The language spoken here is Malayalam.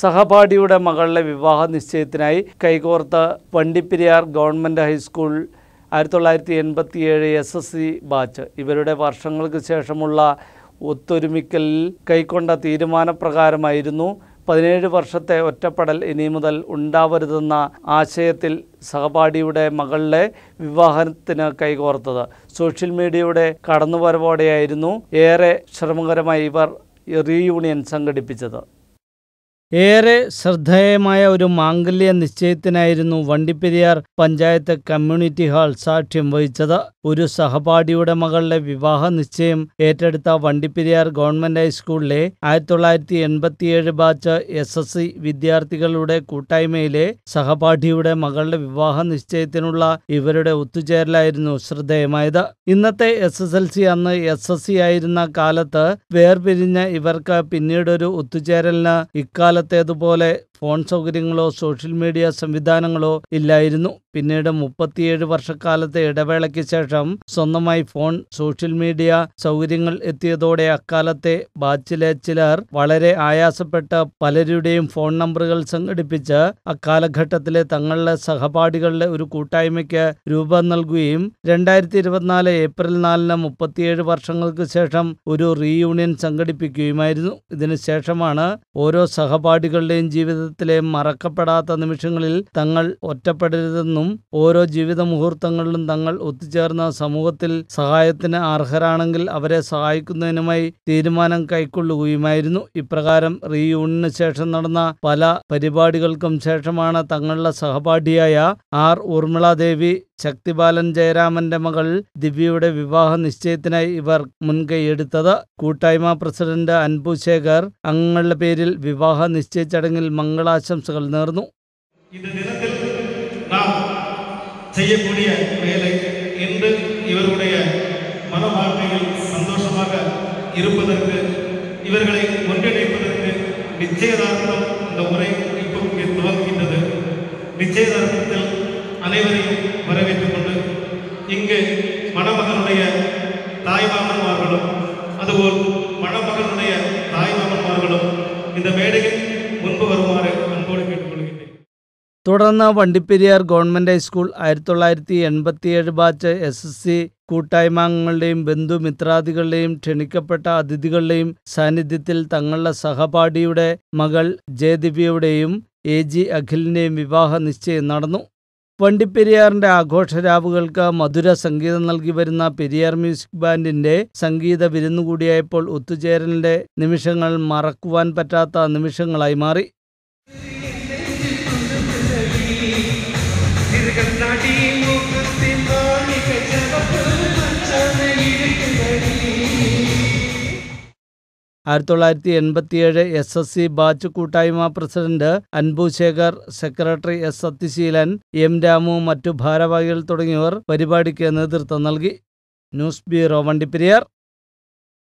സഹപാഠിയുടെ മകളുടെ വിവാഹ നിശ്ചയത്തിനായി കൈകോർത്ത വണ്ടിപ്പെരിയാർ ഗവൺമെൻറ് ഹൈസ്കൂൾ ആയിരത്തി തൊള്ളായിരത്തി എൺപത്തി ഏഴ് എസ് എസ് സി ബാച്ച് ഇവരുടെ വർഷങ്ങൾക്ക് ശേഷമുള്ള ഒത്തൊരുമിക്കലിൽ കൈക്കൊണ്ട തീരുമാനപ്രകാരമായിരുന്നു പതിനേഴ് വർഷത്തെ ഒറ്റപ്പെടൽ ഇനി മുതൽ ഉണ്ടാവരുതെന്ന ആശയത്തിൽ സഹപാഠിയുടെ മകളുടെ വിവാഹത്തിന് കൈകോർത്തത് സോഷ്യൽ മീഡിയയുടെ കടന്നുവരവോടെയായിരുന്നു ഏറെ ശ്രമകരമായി ഇവർ റീയൂണിയൻ സംഘടിപ്പിച്ചത് ഏറെ ശ്രദ്ധേയമായ ഒരു മാംഗല്യ നിശ്ചയത്തിനായിരുന്നു വണ്ടിപ്പെരിയാർ പഞ്ചായത്ത് കമ്മ്യൂണിറ്റി ഹാൾ സാക്ഷ്യം വഹിച്ചത് ഒരു സഹപാഠിയുടെ മകളുടെ വിവാഹ നിശ്ചയം ഏറ്റെടുത്ത വണ്ടിപ്പെരിയാർ ഗവൺമെന്റ് ഹൈസ്കൂളിലെ ആയിരത്തി തൊള്ളായിരത്തി എൺപത്തിയേഴ് ബാച്ച് എസ് എസ് സി വിദ്യാർത്ഥികളുടെ കൂട്ടായ്മയിലെ സഹപാഠിയുടെ മകളുടെ വിവാഹ നിശ്ചയത്തിനുള്ള ഇവരുടെ ഒത്തുചേരലായിരുന്നു ശ്രദ്ധേയമായത് ഇന്നത്തെ എസ് എസ് എൽ സി അന്ന് എസ് എസ് സി ആയിരുന്ന കാലത്ത് വേർപിരിഞ്ഞ ഇവർക്ക് പിന്നീടൊരു ഒത്തുചേരലിന് ഇക്കാലം കാലത്തേതുപോലെ ഫോൺ സൗകര്യങ്ങളോ സോഷ്യൽ മീഡിയ സംവിധാനങ്ങളോ ഇല്ലായിരുന്നു പിന്നീട് മുപ്പത്തിയേഴ് വർഷക്കാലത്തെ ഇടവേളയ്ക്ക് ശേഷം സ്വന്തമായി ഫോൺ സോഷ്യൽ മീഡിയ സൗകര്യങ്ങൾ എത്തിയതോടെ അക്കാലത്തെ ബാച്ചിലെ ചിലർ വളരെ ആയാസപ്പെട്ട് പലരുടെയും ഫോൺ നമ്പറുകൾ സംഘടിപ്പിച്ച് അക്കാലഘട്ടത്തിലെ തങ്ങളുടെ സഹപാഠികളുടെ ഒരു കൂട്ടായ്മയ്ക്ക് രൂപം നൽകുകയും രണ്ടായിരത്തി ഇരുപത്തിനാല് ഏപ്രിൽ നാലിന് മുപ്പത്തിയേഴ് വർഷങ്ങൾക്ക് ശേഷം ഒരു റീയൂണിയൻ സംഘടിപ്പിക്കുകയുമായിരുന്നു ഇതിനുശേഷമാണ് ഓരോ സഹപാഠികളുടെയും ജീവിതത്തിൽ ജീവിതത്തിലെ മറക്കപ്പെടാത്ത നിമിഷങ്ങളിൽ തങ്ങൾ ഒറ്റപ്പെടരുതെന്നും ഓരോ ജീവിത മുഹൂർത്തങ്ങളിലും തങ്ങൾ ഒത്തുചേർന്ന സമൂഹത്തിൽ സഹായത്തിന് അർഹരാണെങ്കിൽ അവരെ സഹായിക്കുന്നതിനുമായി തീരുമാനം കൈക്കൊള്ളുകയുമായിരുന്നു ഇപ്രകാരം റീയൂണിന് ശേഷം നടന്ന പല പരിപാടികൾക്കും ശേഷമാണ് തങ്ങളുടെ സഹപാഠിയായ ആർ ഊർമിളാദേവി ശക്തിബാലൻ ജയരാമന്റെ മകൾ ദിവ്യയുടെ വിവാഹ നിശ്ചയത്തിനായി ഇവർ മുൻകൈയെടുത്തത് കൂട്ടായ്മ പ്രസിഡന്റ് അൻപു ശേഖർ അംഗങ്ങളുടെ പേരിൽ വിവാഹ നിശ്ചയ ചടങ്ങിൽ മംഗളാശംസകൾ നേർന്നു செய்யக்கூடிய நிச்சயதார்த்தம் இந்த உரை இப்போ இங்கே துவங்குகின்றது நிச்சயதார்த்தத்தில் அனைவரையும் வரவேற்றுக் கொண்டு இங்கு மணமகனுடைய தாய்மாமன்மார்களும் அதுபோல் மணமகனுடைய தாய்மாமன்மார்களும் இந்த மேடையில் முன்பு வருமாறு அன்போடு கேட்டுக்கொள்கிறேன் തുടർന്ന് വണ്ടിപ്പെരിയാർ ഗവൺമെൻറ് ഹൈസ്കൂൾ ആയിരത്തി തൊള്ളായിരത്തി എൺപത്തിയേഴ് ബാച്ച് എസ് എസ് സി കൂട്ടായ്മാങ്ങളുടെയും ബന്ധുമിത്രാദികളുടെയും ക്ഷണിക്കപ്പെട്ട അതിഥികളുടെയും സാന്നിധ്യത്തിൽ തങ്ങളുടെ സഹപാഠിയുടെ മകൾ ജയദിവ്യയുടെയും എ ജി അഖിലിൻ്റെയും വിവാഹ നിശ്ചയം നടന്നു വണ്ടിപ്പെരിയാറിന്റെ ആഘോഷരാവുകൾക്ക് മധുര സംഗീതം നൽകി വരുന്ന പെരിയാർ മ്യൂസിക് ബാൻഡിന്റെ സംഗീത വിരുന്നുകൂടിയായപ്പോൾ ഒത്തുചേരലിന്റെ നിമിഷങ്ങൾ മറക്കുവാൻ പറ്റാത്ത നിമിഷങ്ങളായി മാറി ആയിരത്തി തൊള്ളായിരത്തി എൺപത്തിയേഴ് എസ് എസ് സി ബാച്ച് കൂട്ടായ്മ president Anbu Sekhar secretary S Sathyaseelan M Ramu മറ്റു ഭാരവാഹികൾ തുടങ്ങിയവർ പരിപാടിക്ക് നേതൃത്വം നൽകി ന്യൂസ് ബ്യൂറോ വണ്ടിപ്പെരിയാർ